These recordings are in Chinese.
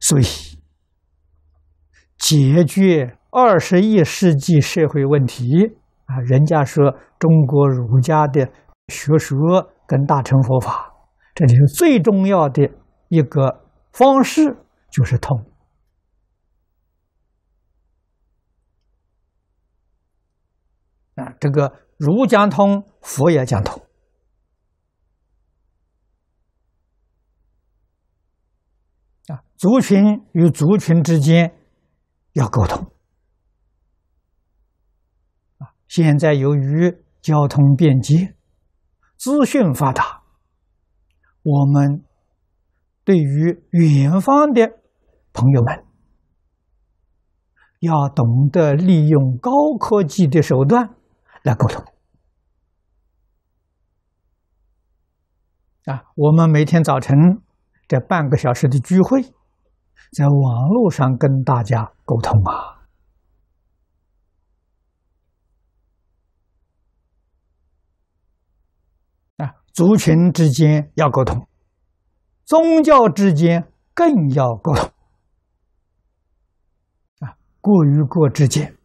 所以，解决二十一世纪社会问题啊，人家说中国儒家的学说跟大乘佛法，这里最重要的一个方式就是通啊，这个儒讲通，佛也讲通。啊，族群与族群之间要沟通。啊，现在由于交通便捷、资讯发达，我们对于远方的朋友们，要懂得利用高科技的手段来沟通。啊，我们每天早晨。这半个小时的聚会，在网络上跟大家沟通啊！啊，族群之间要沟通，宗教之间更要沟通啊！过与过之间，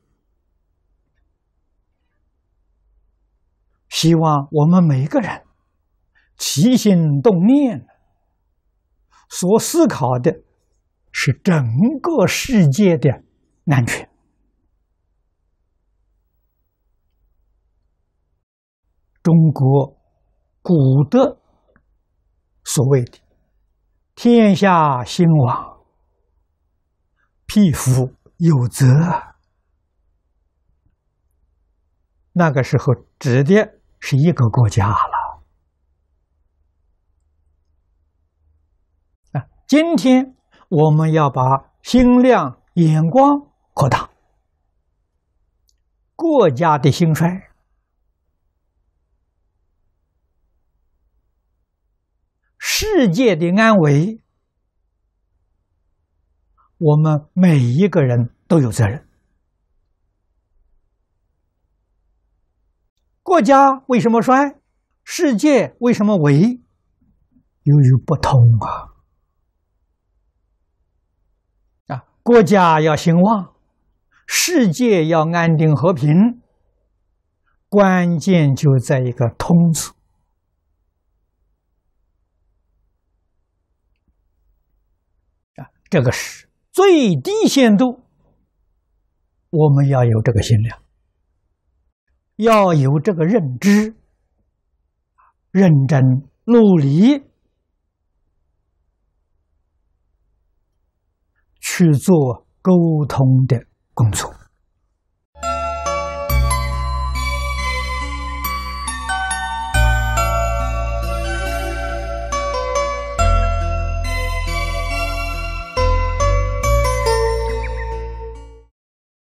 希望我们每个人齐心动念。所思考的是整个世界的安全。中国古的所谓的“天下兴亡，匹夫有责”，那个时候指的是一个国家了。今天我们要把心量、眼光扩大。国家的兴衰，世界的安危，我们每一个人都有责任。国家为什么衰？世界为什么危？由于不同啊！国家要兴旺，世界要安定和平，关键就在一个“通”字啊！这个是最低限度，我们要有这个信量，要有这个认知，认真努力。去做沟通的工作。